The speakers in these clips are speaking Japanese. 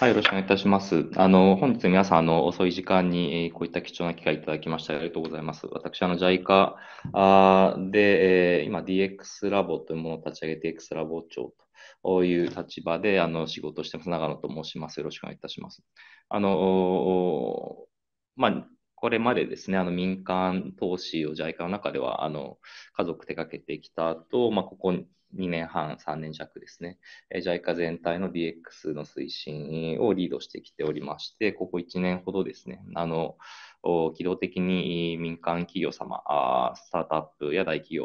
はい、よろしくお願いいたします。あの、本日皆さん、あの、遅い時間に、えー、こういった貴重な機会いただきました。ありがとうございます。私、あの、JICA あで、えー、今、DX ラボというものを立ち上げて、X ラボ長という立場で、あの、仕事してます。長野と申します。よろしくお願いいたします。あの、まあ、これまでですね、あの民間投資を JICA の中では、あの、家族手掛けてきた後、まあ、ここ2年半、3年弱ですね、JICA 全体の DX の推進をリードしてきておりまして、ここ1年ほどですね、あの、機動的に民間企業様、スタートアップや大企業、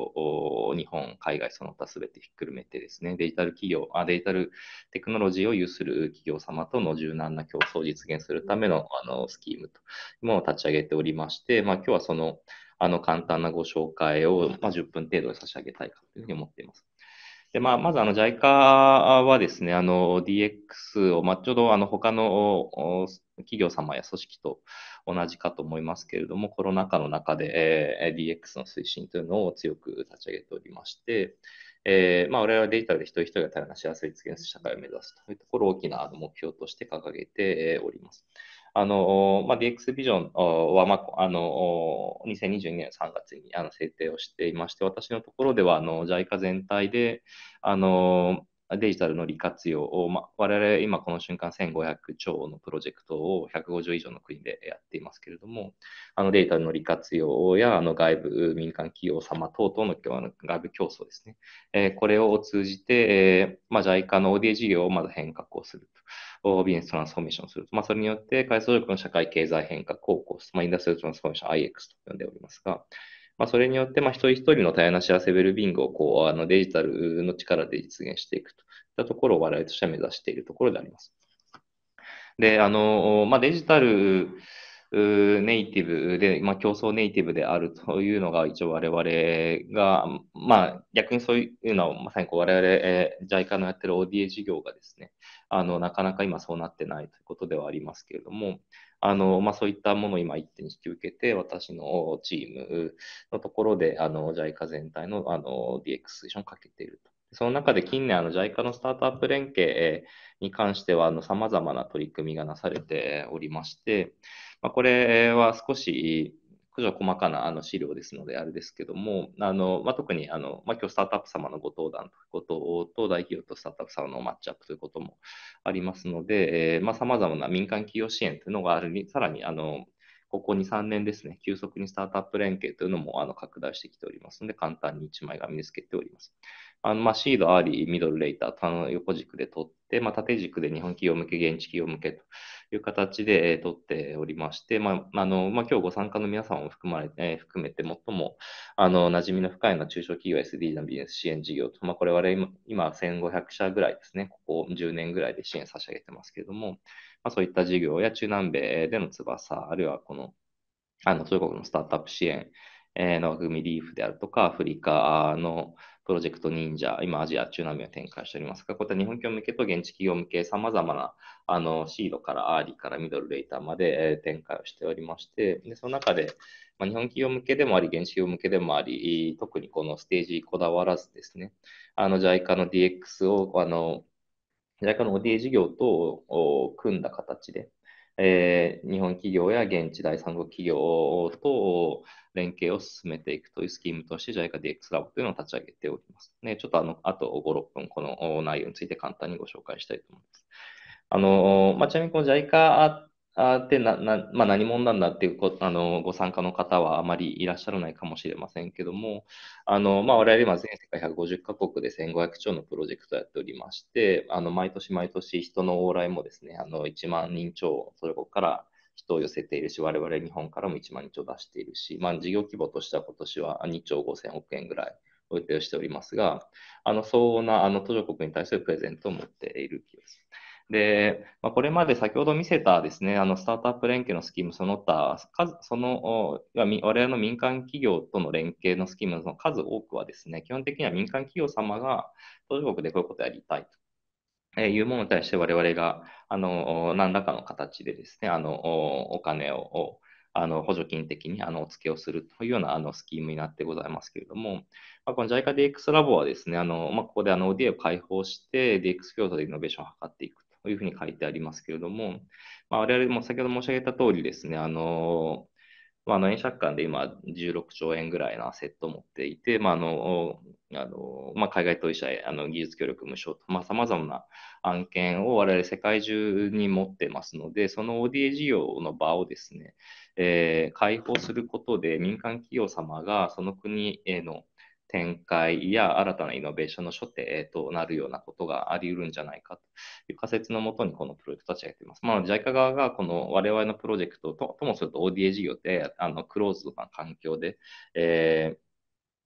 日本、海外その他すべてひっくるめてですね、デジタル企業デジタルテクノロジーを有する企業様との柔軟な競争を実現するためのスキームというものを立ち上げておりまして、まあ、今日はそのあの簡単なご紹介を、10分程度で差し上げたいかというふうに思っています。で、まあ、まず、あの、JICA はですね、あの、DX を、まあ、ちょうど、あの、他の企業様や組織と、同じかと思いますけれども、コロナ禍の中で、えー、DX の推進というのを強く立ち上げておりまして、えーまあ、我々はデジタルで一人一人が多様な幸せを実現する社会を目指すというところを大きな目標として掲げております。あのまあ、DX ビジョンは、まあ、あの2022年3月にあの制定をしていまして、私のところではあの JICA 全体であのデジタルの利活用を、まあ、我々今この瞬間1500兆のプロジェクトを150以上の国でやっていますけれども、あのデジタルの利活用やあの外部民間企業様等々の外部競争ですね、えこれを通じて、えまあ、JICA の ODA 事業をまず変革をすると、ビジネストランスフォーメーションすると、まあ、それによって海藻力の社会経済変革を起こす、まあ、インダストリルトランスフォーメーション IX と呼んでおりますが、まあ、それによって、まあ、一人一人の多様な幸せウェルビングをこうあのデジタルの力で実現していくと。ったところを我々としては目指しているところであります。で、あの、まあ、デジタルネイティブで、まあ、競争ネイティブであるというのが一応我々が、まあ、逆にそういうのはまさにこう我々、えー、JICA のやってる ODA 事業がですね、あの、なかなか今そうなってないということではありますけれども、あの、まあ、そういったものを今一手に引き受けて、私のチームのところで、あの、JICA 全体の、あの、DX 推進をかけているとその中で近年、あの JICA のスタートアップ連携に関しては、さまざまな取り組みがなされておりまして、まあ、これは少し、こちら細かなあの資料ですので、あれですけども、あのまあ、特にあの、まあ、今日スタートアップ様のご登壇ということと、大企業とスタートアップ様のマッチアップということもありますので、さまざ、まな民間企業支援というのがあるに、さらにあのここ2、3年ですね、急速にスタートアップ連携というのもあの拡大してきておりますので、簡単に1枚が見つけております。あのまあ、シード、アーリー、ミドル、レイターと横軸で取って、まあ、縦軸で日本企業向け、現地企業向けという形で取っておりまして、まああのまあ、今日ご参加の皆さんを含まれ含めて、最もあの馴染みの深い中小企業 SD のビジネス支援事業と、まあ、これ我々今今1500社ぐらいですね、ここ10年ぐらいで支援差し上げてますけれども、まあ、そういった事業や中南米での翼、あるいはこの、あの、中国のスタートアップ支援、えの枠組みリーフであるとか、アフリカのプロジェクト忍者、今アジア、中南米を展開しておりますが、こういった日本企業向けと現地企業向け、様々なあのシードからアーリーからミドルレーターまで、え展開をしておりまして、でその中で、まあ、日本企業向けでもあり、現地企業向けでもあり、特にこのステージにこだわらずですね、あの JICA の DX をあの JICA の ODA 事業と組んだ形で、えー、日本企業や現地第三国企業と連携を進めていくというスキームとして JICADX ラボというのを立ち上げております。ね、ちょっとあの、あと5、6分この内容について簡単にご紹介したいと思います。あの、まあ、ちなみにこの JICA あってなな、まあ、何者なんだっていうこあのご参加の方はあまりいらっしゃらないかもしれませんけども、あのまあ、我々今全世界150カ国で1500兆のプロジェクトをやっておりまして、あの毎年毎年人の往来もですね、あの1万人超、それから人を寄せているし、我々日本からも1万人超出しているし、まあ、事業規模としては今年は2兆5000億円ぐらいを予定しておりますが、あの相応なあの途上国に対するプレゼントを持っている気です。で、まあ、これまで先ほど見せたですね、あのスタートアップ連携のスキームその他、数その我々の民間企業との連携のスキームの数多くはですね、基本的には民間企業様が途上国でこういうことをやりたいというものに対して我々があの何らかの形でですね、あのお金をあの補助金的にあのお付けをするというようなあのスキームになってございますけれども、まあ、この JICA DX ラボはですね、あのまあ、ここであの ODA を開放して DX フィールドでイノベーションを図っていくというふうに書いてありますけれども、まあ、我々も先ほど申し上げた通りですね、あのまあ、あの円借款で今16兆円ぐらいのアセットを持っていて、まああのあのまあ、海外当事者へあの技術協力無償とさまざ、まな案件を我々世界中に持ってますので、その ODA 事業の場をですね、えー、開放することで民間企業様がその国への展開や新たなイノベーションの初手となるようなことがあり得るんじゃないかという仮説のもとにこのプロジェクトを立ち上げています。まあ、JICA 側がこの我々のプロジェクトとともすると ODA 事業であのクローズドな環境で、えー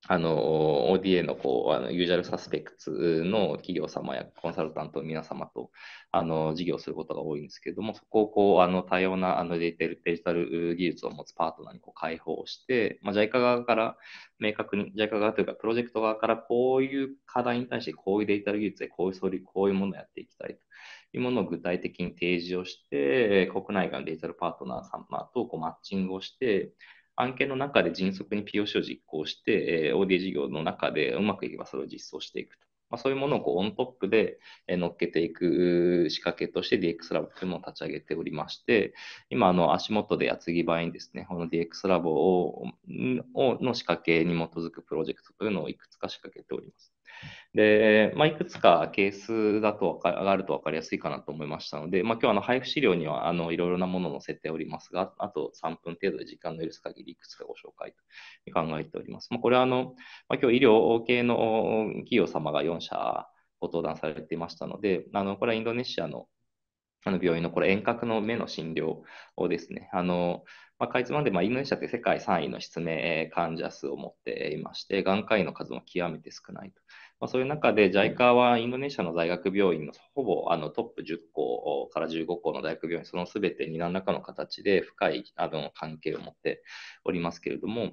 あの、ODA のこう、あの、ユージャルサスペクツの企業様やコンサルタントの皆様と、あの、事業することが多いんですけれども、そこをこう、あの、多様な、あの、デジタル技術を持つパートナーにこう開放して、まあ、JICA 側から明確に、JICA 側というか、プロジェクト側からこういう課題に対して、こういうデジタル技術で、こういうソリ、こういうものをやっていきたいというものを具体的に提示をして、国内外のデジタルパートナー様とこうマッチングをして、案件の中で迅速に POC を実行して、え OD 事業の中でうまくいけばそれを実装していくと。まあ、そういうものをこうオントップで乗っけていく仕掛けとして DX ラボというものを立ち上げておりまして、今、あの、足元で矢継ぎ合にですね、この DX ラボを、の仕掛けに基づくプロジェクトというのをいくつか仕掛けております。で、まあ、いくつかケースだと上がると分かりやすいかなと思いましたので、まあ、今日あの配布資料にはあのいろいろなものを載せておりますが、あと3分程度で時間の許す限りいくつかご紹介と考えております。まあ、これはあの、まあ、今日医療系の企業様が4社ご登壇されていましたので、あのこれはインドネシアのあの病院のこれ遠隔の目の診療をですね、あのまあ、かいつまんで、まあ、インドネシアって世界3位の失明患者数を持っていまして、眼科医の数も極めて少ないと。まあ、そういう中で JICA はインドネシアの大学病院のほぼあのトップ10校から15校の大学病院、そのすべてに何らかの形で深いあの関係を持っておりますけれども、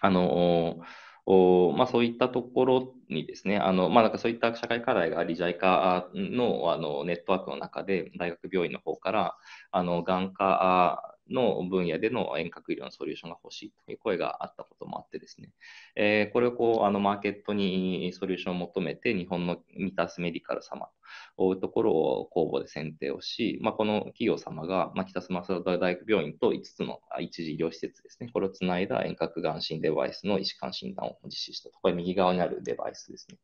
あのーおまあ、そういったところにですね、あのまあ、なんかそういった社会課題が理財科のあのネットワークの中で、大学病院の方からあの眼科の分野での遠隔医療のソリューションが欲しいという声があったこともあってですね、えー、これをこうあのマーケットにソリューションを求めて、日本のミタスメディカル様というところを公募で選定をし、まあ、この企業様が、まあ、北マス田大学病院と5つの一次医療施設ですね、これをつないだ遠隔がん診デバイスの医師間診断を実施したと、これ右側にあるデバイスですね。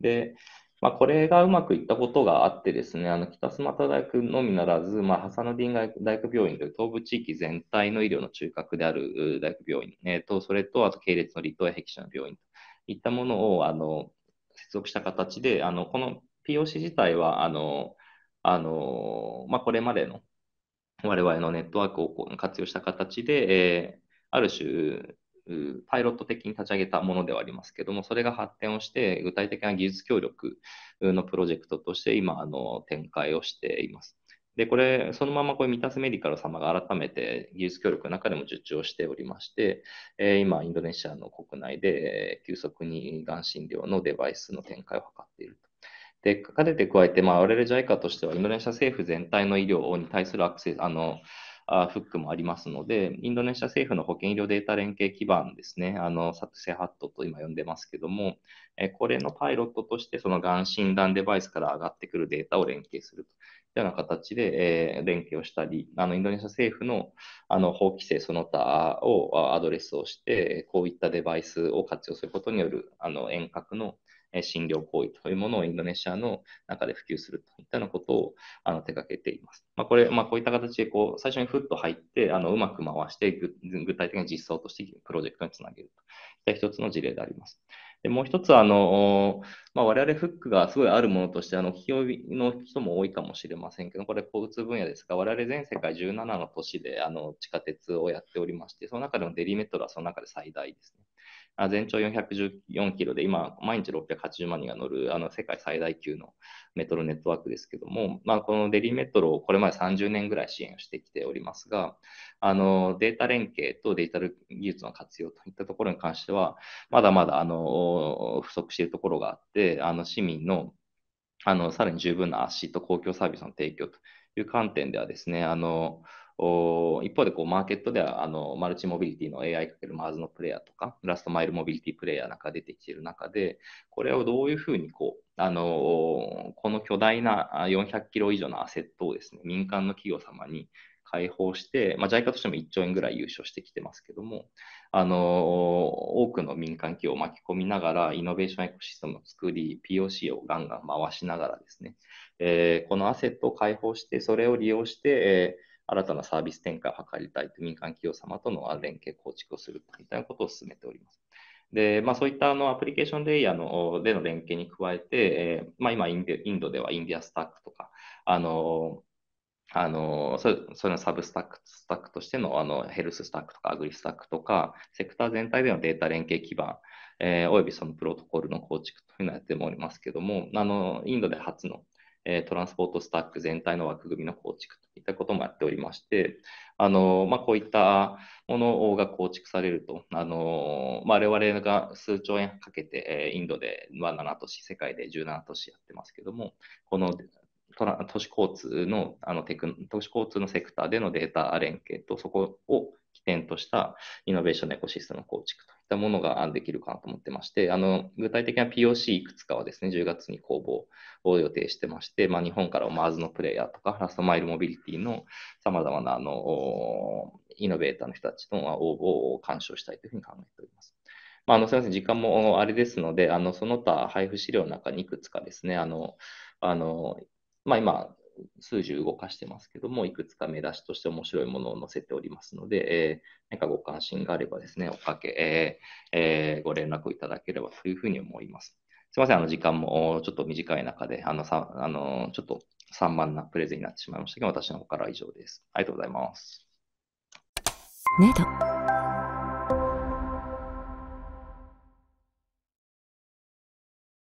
で、まあ、これがうまくいったことがあってですね、あの北スマタ大学のみならず、まあ、ハサノディン大学病院という東部地域全体の医療の中核である大学病院、えー、とそれとあと系列の離島や壁地の病院といったものをあの接続した形で、あのこの POC 自体はあのあの、まあ、これまでの我々のネットワークを活用した形で、えー、ある種パイロット的に立ち上げたものではありますけども、それが発展をして、具体的な技術協力のプロジェクトとして今、あの展開をしています。で、これ、そのままこれ、ミタスメディカル様が改めて技術協力の中でも受注をしておりまして、えー、今、インドネシアの国内で急速にがん診療のデバイスの展開を図っていると。で、かねて加えて、まあ、我々 JICA としては、インドネシア政府全体の医療に対するアクセス、あの、フックもありますので、インドネシア政府の保健医療データ連携基盤ですね、あのサセハットと今呼んでますけども、えこれのパイロットとして、そのがん診断デバイスから上がってくるデータを連携すると。いうような形で、え連携をしたり、あのインドネシア政府のあの法規制その他をアドレスをして、こういったデバイスを活用することによるあの遠隔の診療行為というものをインドネシアの中で普及するといったようなことをあの手掛けています。まあ、これ、まあ、こういった形でこう最初にふっと入って、あのうまく回して具体的に実装としてプロジェクトにつなげるといった一つの事例であります。でもう一つあの、まあ、我々フックがすごいあるものとして、あの、企業の人も多いかもしれませんけど、これ、交通分野ですが、我々全世界17の都市であの地下鉄をやっておりまして、その中でもデリメトロはその中で最大ですね。あ全長414キロで、今、毎日680万人が乗る、あの、世界最大級のメトロネットワークですけども、まあ、このデリーメトロをこれまで30年ぐらい支援をしてきておりますが、あの、データ連携とデジタル技術の活用といったところに関しては、まだまだ、あの、不足しているところがあって、あの、市民の、あの、さらに十分な足と公共サービスの提供という観点ではですね、あの、一方でこうマーケットではあのマルチモビリティの AI× マーズのプレイヤーとかラストマイルモビリティプレイヤーなんか出てきている中でこれをどういうふうにこうあのこの巨大な400キロ以上のアセットをですね民間の企業様に開放して、まあ、JICA としても1兆円ぐらい優勝してきてますけども、あの多くの民間企業を巻き込みながら、イノベーションエコシステムを作り、POC をガンガン回しながらですね、えー、このアセットを開放して、それを利用して、えー新たなサービス展開を図りたいと民間企業様との連携構築をするといったことを進めております。で、まあ、そういったあのアプリケーションレイヤーのでの連携に加えて、えー、まあ、今インデ、インドではインディアスタックとか、あのあの、それそれのサブスタック、スタックとしての、あの、ヘルススタックとか、アグリスタックとか、セクター全体でのデータ連携基盤、えー、およびそのプロトコルの構築というのをやっておりますけども、あの、インドで初のえトランスポートスタック全体の枠組みの構築といったこともやっておりまして、あのまあ、こういったものが構築されると、あのまあ、我々が数兆円かけて、えインドでは7都市、世界で17都市やってますけども、このトラ都市交通のあのテク、都市交通のセクターでのデータ連携と、そこを点としたイノベーションのエコシステムの構築といったものができるかなと思ってまして、あの具体的な POC いくつかはですね、10月に公募を予定してまして、まあ、日本からマーズのプレイヤーとか、ラストマイルモビリティのさまざまなあのイノベーターの人たちの応募を鑑賞したいというふうに考えております。まあ、あのすみません、時間もあれですので、あのその他配布資料の中にいくつかですね、あのあのまあ、今、数十動かしてますけども、いくつか目出しとして面白いものを載せておりますので、えー、かご関心があればですね、おかけ、えーえー、ご連絡をいただければというふうに思います。すみません、あの時間もちょっと短い中で、あのさあのちょっと散漫なプレゼンになってしまいましたけど、私の方からは以上です。ありがとうございます。ね